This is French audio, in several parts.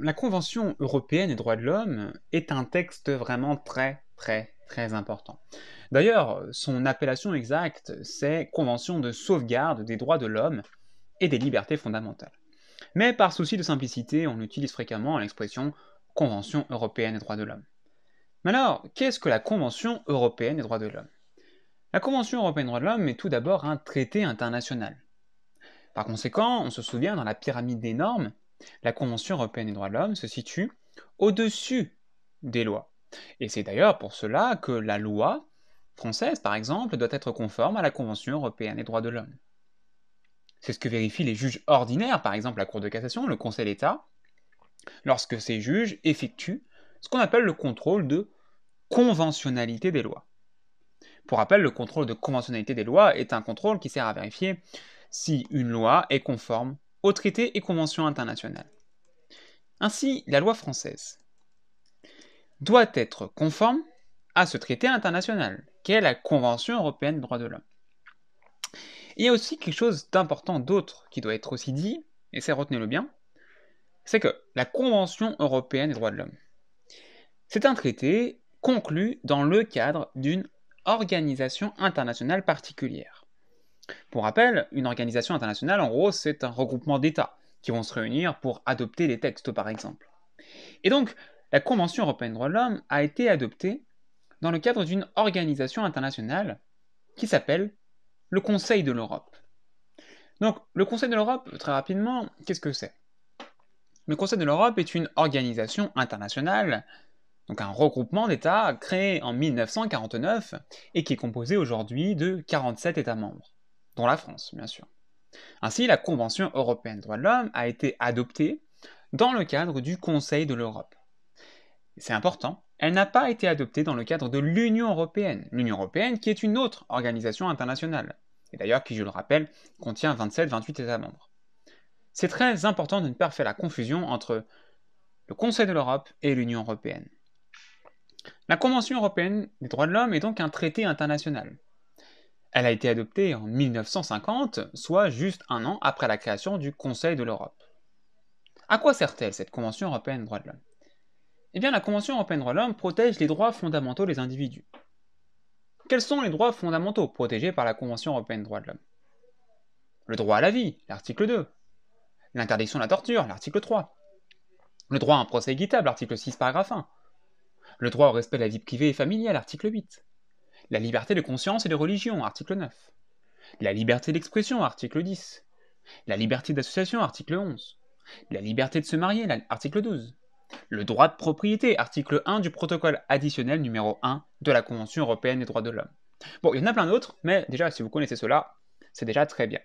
la Convention européenne des droits de l'homme est un texte vraiment très, très, très important. D'ailleurs, son appellation exacte, c'est Convention de sauvegarde des droits de l'homme et des libertés fondamentales. Mais par souci de simplicité, on utilise fréquemment l'expression Convention européenne des droits de l'homme. Mais alors, qu'est-ce que la Convention européenne des droits de l'homme La Convention européenne des droits de l'homme est tout d'abord un traité international. Par conséquent, on se souvient dans la pyramide des normes, la Convention européenne des droits de l'homme se situe au-dessus des lois. Et c'est d'ailleurs pour cela que la loi française, par exemple, doit être conforme à la Convention européenne des droits de l'homme. C'est ce que vérifient les juges ordinaires, par exemple la Cour de cassation, le Conseil d'État, lorsque ces juges effectuent ce qu'on appelle le contrôle de conventionnalité des lois. Pour rappel, le contrôle de conventionnalité des lois est un contrôle qui sert à vérifier si une loi est conforme aux traités et conventions internationales. Ainsi, la loi française doit être conforme à ce traité international, qu'est la Convention européenne des droits de l'homme. Il y a aussi quelque chose d'important d'autre qui doit être aussi dit, et c'est retenez-le bien, c'est que la Convention européenne des droits de l'homme, c'est un traité conclu dans le cadre d'une organisation internationale particulière. Pour rappel, une organisation internationale, en gros, c'est un regroupement d'États qui vont se réunir pour adopter des textes, par exemple. Et donc, la Convention européenne des droits de l'homme a été adoptée dans le cadre d'une organisation internationale qui s'appelle le Conseil de l'Europe. Donc, le Conseil de l'Europe, très rapidement, qu'est-ce que c'est Le Conseil de l'Europe est une organisation internationale, donc un regroupement d'États créé en 1949 et qui est composé aujourd'hui de 47 États membres la France, bien sûr. Ainsi, la Convention européenne des droits de l'homme a été adoptée dans le cadre du Conseil de l'Europe. C'est important, elle n'a pas été adoptée dans le cadre de l'Union européenne, l'Union européenne qui est une autre organisation internationale, et d'ailleurs qui, je le rappelle, contient 27-28 États membres. C'est très important de ne pas faire la confusion entre le Conseil de l'Europe et l'Union européenne. La Convention européenne des droits de l'homme est donc un traité international, elle a été adoptée en 1950, soit juste un an après la création du Conseil de l'Europe. À quoi sert-elle cette Convention européenne des droits de l'homme Eh bien, la Convention européenne des droits de l'homme protège les droits fondamentaux des individus. Quels sont les droits fondamentaux protégés par la Convention européenne des droits de l'homme Le droit à la vie, l'article 2. L'interdiction de la torture, l'article 3. Le droit à un procès équitable, l'article 6, paragraphe 1. Le droit au respect de la vie privée et familiale, l'article 8. La liberté de conscience et de religion, article 9. La liberté d'expression, article 10. La liberté d'association, article 11. La liberté de se marier, article 12. Le droit de propriété, article 1 du protocole additionnel numéro 1 de la Convention européenne des droits de l'homme. Bon, il y en a plein d'autres, mais déjà, si vous connaissez cela, c'est déjà très bien.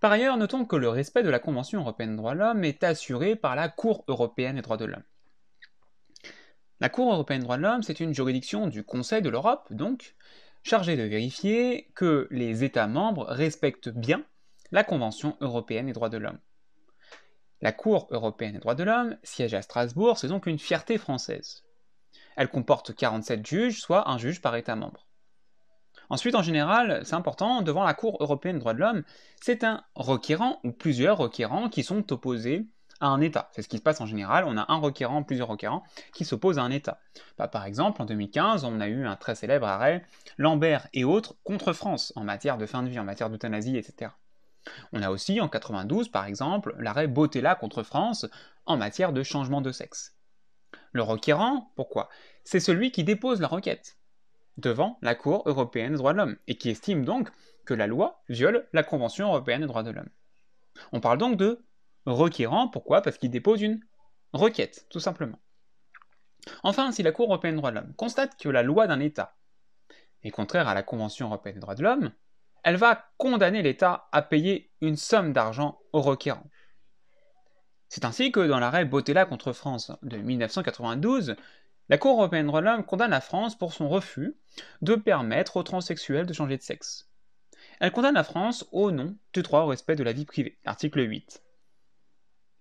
Par ailleurs, notons que le respect de la Convention européenne des droits de l'homme est assuré par la Cour européenne des droits de l'homme. La Cour européenne des droits de l'homme, c'est une juridiction du Conseil de l'Europe, donc, chargée de vérifier que les États membres respectent bien la Convention européenne des droits de l'homme. La Cour européenne des droits de l'homme, siège à Strasbourg, c'est donc une fierté française. Elle comporte 47 juges, soit un juge par État membre. Ensuite, en général, c'est important, devant la Cour européenne des droits de l'homme, c'est un requérant ou plusieurs requérants qui sont opposés à un État. C'est ce qui se passe en général, on a un requérant, plusieurs requérants qui s'opposent à un État. Bah, par exemple, en 2015, on a eu un très célèbre arrêt Lambert et autres contre France en matière de fin de vie, en matière d'euthanasie, etc. On a aussi en 92, par exemple, l'arrêt Botella contre France en matière de changement de sexe. Le requérant, pourquoi C'est celui qui dépose la requête devant la Cour européenne des droits de l'homme et qui estime donc que la loi viole la Convention européenne des droits de l'homme. On parle donc de requérant. Pourquoi Parce qu'il dépose une requête, tout simplement. Enfin, si la Cour européenne des droits de l'homme constate que la loi d'un État est contraire à la Convention européenne des droits de l'homme, elle va condamner l'État à payer une somme d'argent au requérant. C'est ainsi que dans l'arrêt Botella contre France de 1992, la Cour européenne des droits de l'homme condamne la France pour son refus de permettre aux transsexuels de changer de sexe. Elle condamne la France au nom du droit au respect de la vie privée, article 8.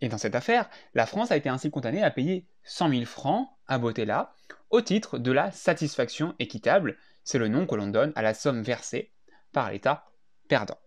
Et dans cette affaire, la France a été ainsi condamnée à payer 100 000 francs à Botella au titre de la satisfaction équitable, c'est le nom que l'on donne à la somme versée par l'État perdant.